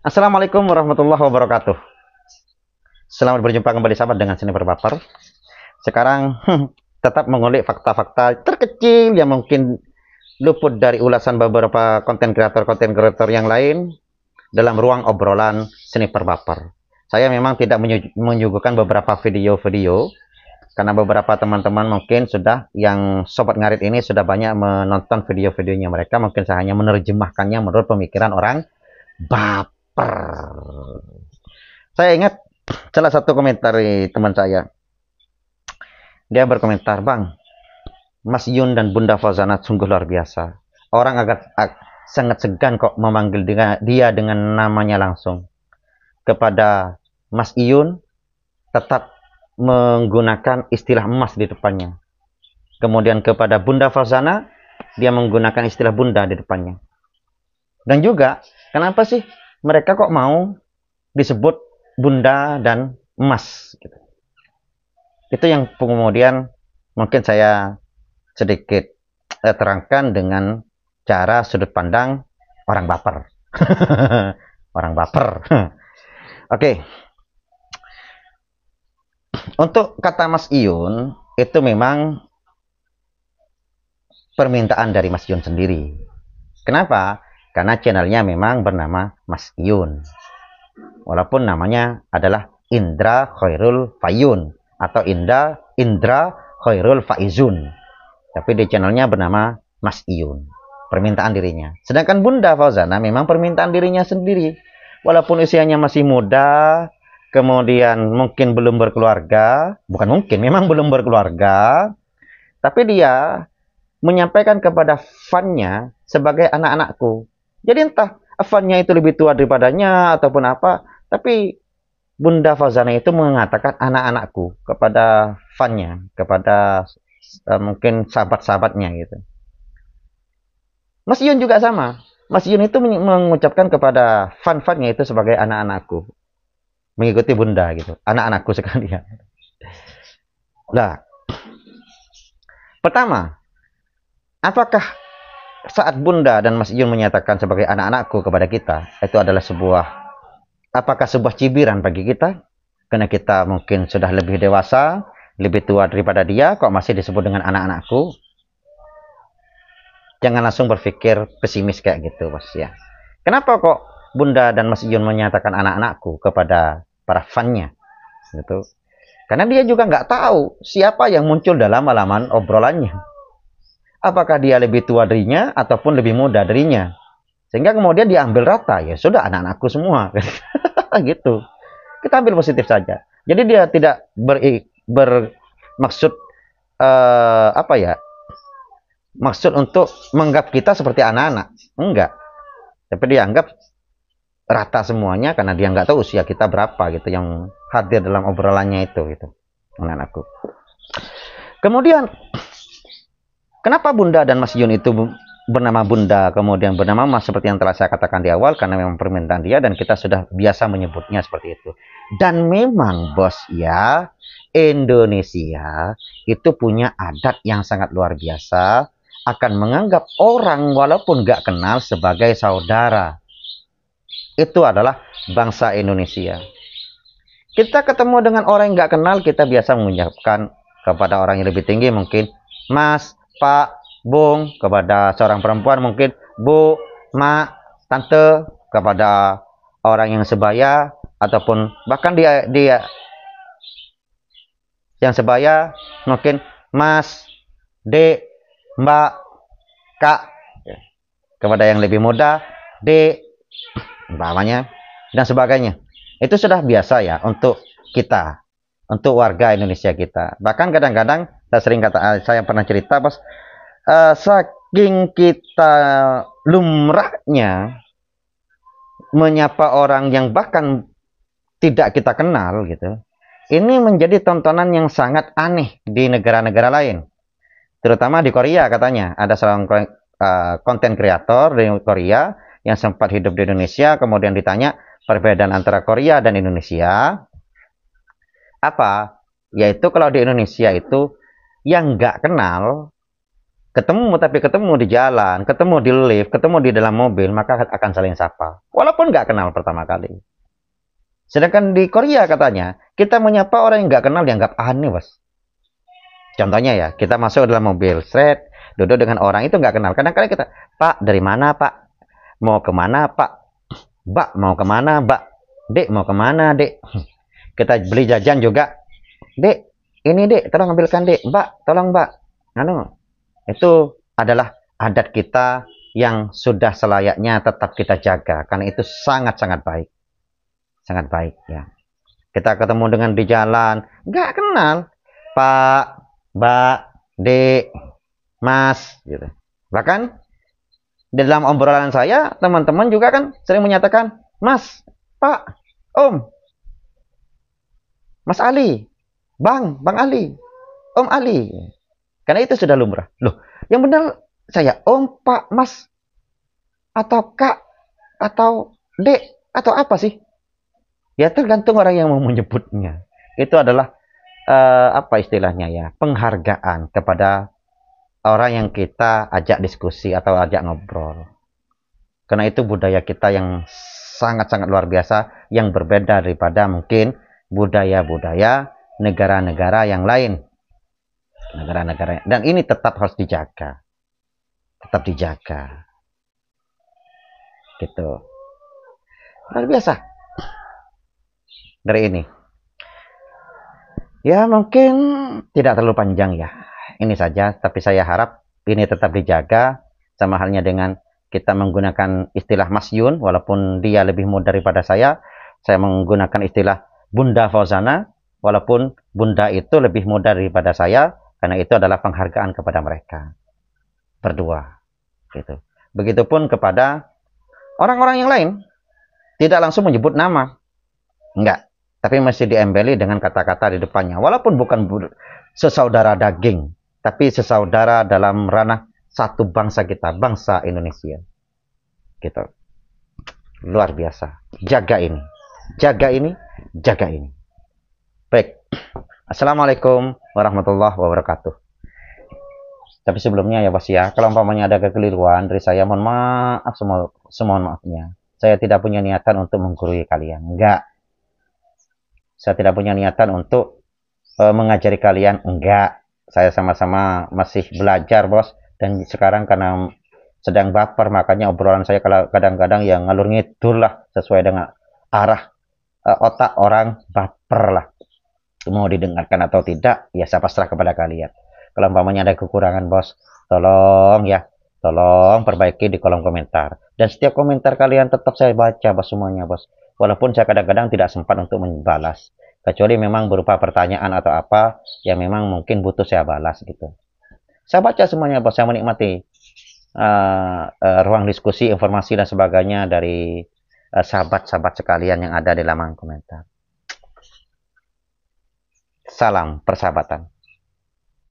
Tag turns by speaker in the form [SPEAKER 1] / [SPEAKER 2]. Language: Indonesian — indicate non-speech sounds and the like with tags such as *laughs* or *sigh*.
[SPEAKER 1] Assalamualaikum warahmatullahi wabarakatuh. Selamat berjumpa kembali sahabat dengan sini berbaper. Sekarang hmm, tetap mengulik fakta-fakta terkecil yang mungkin luput dari ulasan beberapa konten kreator konten kreator yang lain dalam ruang obrolan seni perbaper. Saya memang tidak menyuguhkan beberapa video-video karena beberapa teman-teman mungkin sudah yang sobat ngarit ini sudah banyak menonton video-videonya mereka mungkin saya hanya menerjemahkannya menurut pemikiran orang bab saya ingat salah satu komentar dari teman saya. Dia berkomentar, "Bang, Mas Yun dan Bunda Fazana sungguh luar biasa. Orang agak, agak sangat segan kok memanggil dia, dia dengan namanya langsung. Kepada Mas Yun tetap menggunakan istilah emas di depannya. Kemudian kepada Bunda Fazana dia menggunakan istilah bunda di depannya. Dan juga kenapa sih mereka kok mau disebut bunda dan emas gitu. itu yang kemudian mungkin saya sedikit eh, terangkan dengan cara sudut pandang orang baper *laughs* orang baper *laughs* oke okay. untuk kata Mas Iyun itu memang permintaan dari Mas Iyun sendiri. Kenapa? karena channelnya memang bernama Mas Yun walaupun namanya adalah Indra Khairul Fayun atau Indra Indra Khairul Faizun tapi di channelnya bernama Mas Iyun permintaan dirinya sedangkan Bunda Fauzana memang permintaan dirinya sendiri walaupun usianya masih muda kemudian mungkin belum berkeluarga bukan mungkin memang belum berkeluarga tapi dia menyampaikan kepada fannya sebagai anak-anakku jadi entah Afannya itu lebih tua daripadanya ataupun apa, tapi Bunda Fazana itu mengatakan anak-anakku kepada fannya, kepada uh, mungkin sahabat-sahabatnya gitu. Mas Yun juga sama. Mas Yun itu mengucapkan kepada fan-fannya itu sebagai anak-anakku. Mengikuti Bunda gitu. Anak-anakku sekalian. Nah, pertama, apakah saat Bunda dan Mas Iyun menyatakan sebagai anak-anakku kepada kita, itu adalah sebuah apakah sebuah cibiran bagi kita? Karena kita mungkin sudah lebih dewasa, lebih tua daripada dia, kok masih disebut dengan anak-anakku? Jangan langsung berpikir pesimis kayak gitu, Mas ya. Kenapa kok Bunda dan Mas Iyun menyatakan anak-anakku kepada para fannya? Gitu. Karena dia juga nggak tahu siapa yang muncul dalam halaman obrolannya apakah dia lebih tua darinya ataupun lebih muda darinya sehingga kemudian diambil rata ya sudah anak-anakku semua *laughs* gitu kita ambil positif saja jadi dia tidak ber, bermaksud uh, apa ya maksud untuk menganggap kita seperti anak-anak enggak tapi dianggap rata semuanya karena dia nggak tahu usia kita berapa gitu yang hadir dalam obrolannya itu gitu anak-anakku kemudian Kenapa Bunda dan Mas Yun itu bernama Bunda kemudian bernama Mas seperti yang telah saya katakan di awal karena memang permintaan dia dan kita sudah biasa menyebutnya seperti itu. Dan memang bos ya Indonesia itu punya adat yang sangat luar biasa akan menganggap orang walaupun gak kenal sebagai saudara. Itu adalah bangsa Indonesia. Kita ketemu dengan orang yang gak kenal kita biasa mengucapkan kepada orang yang lebih tinggi mungkin Mas Pak, Bung, kepada seorang perempuan mungkin Bu, Ma, Tante, kepada orang yang sebaya ataupun bahkan dia dia yang sebaya mungkin Mas, D, Mbak, Kak ya, kepada yang lebih muda D, namanya dan sebagainya. Itu sudah biasa ya untuk kita, untuk warga Indonesia kita. Bahkan kadang-kadang saya sering kata, eh, saya pernah cerita pas uh, eh, saking kita lumrahnya menyapa orang yang bahkan tidak kita kenal gitu. Ini menjadi tontonan yang sangat aneh di negara-negara lain. Terutama di Korea katanya. Ada seorang eh, konten uh, kreator di Korea yang sempat hidup di Indonesia kemudian ditanya perbedaan antara Korea dan Indonesia. Apa? Yaitu kalau di Indonesia itu yang nggak kenal ketemu tapi ketemu di jalan, ketemu di lift, ketemu di dalam mobil, maka akan saling sapa. Walaupun nggak kenal pertama kali. Sedangkan di Korea katanya, kita menyapa orang yang nggak kenal dianggap aneh, bos. Contohnya ya, kita masuk dalam mobil, seret, duduk dengan orang itu nggak kenal. Kadang-kadang kita, Pak, dari mana, Pak? Mau kemana, Pak? Mbak, mau kemana, Mbak? Dek, mau kemana, Dek? Kita beli jajan juga. Dek, ini dek tolong ambilkan dek mbak tolong mbak anu itu adalah adat kita yang sudah selayaknya tetap kita jaga karena itu sangat-sangat baik sangat baik ya kita ketemu dengan di jalan nggak kenal pak mbak dek mas gitu bahkan dalam obrolan saya teman-teman juga kan sering menyatakan mas pak om mas Ali Bang, Bang Ali, Om Ali. Karena itu sudah lumrah. Loh, yang benar saya Om, Pak, Mas, atau Kak, atau Dek, atau apa sih? Ya tergantung orang yang mau menyebutnya. Itu adalah uh, apa istilahnya ya? Penghargaan kepada orang yang kita ajak diskusi atau ajak ngobrol. Karena itu budaya kita yang sangat-sangat luar biasa yang berbeda daripada mungkin budaya-budaya negara-negara yang lain. Negara-negara dan ini tetap harus dijaga. Tetap dijaga. Gitu. Luar biasa. Dari ini. Ya mungkin tidak terlalu panjang ya. Ini saja, tapi saya harap ini tetap dijaga sama halnya dengan kita menggunakan istilah Mas Yun walaupun dia lebih muda daripada saya. Saya menggunakan istilah Bunda Fauzana walaupun bunda itu lebih muda daripada saya karena itu adalah penghargaan kepada mereka berdua gitu begitupun kepada orang-orang yang lain tidak langsung menyebut nama enggak tapi masih diembeli dengan kata-kata di depannya walaupun bukan sesaudara daging tapi sesaudara dalam ranah satu bangsa kita bangsa Indonesia gitu luar biasa jaga ini jaga ini jaga ini Baik. Assalamualaikum warahmatullahi wabarakatuh. Tapi sebelumnya ya bos ya, kalau umpamanya ada kekeliruan dari saya, mohon maaf semua, semua maafnya. Saya tidak punya niatan untuk menggurui kalian, enggak. Saya tidak punya niatan untuk uh, mengajari kalian, enggak. Saya sama-sama masih belajar, bos. Dan sekarang karena sedang baper, makanya obrolan saya kadang-kadang yang ngalur ngidul lah sesuai dengan arah uh, otak orang baper lah mau didengarkan atau tidak ya saya pasrah kepada kalian kalau umpamanya ada kekurangan bos tolong ya tolong perbaiki di kolom komentar dan setiap komentar kalian tetap saya baca bos semuanya bos walaupun saya kadang-kadang tidak sempat untuk membalas kecuali memang berupa pertanyaan atau apa yang memang mungkin butuh saya balas gitu saya baca semuanya bos saya menikmati uh, uh, ruang diskusi informasi dan sebagainya dari eh, sahabat-sahabat uh, sekalian yang ada di laman komentar Salam persahabatan.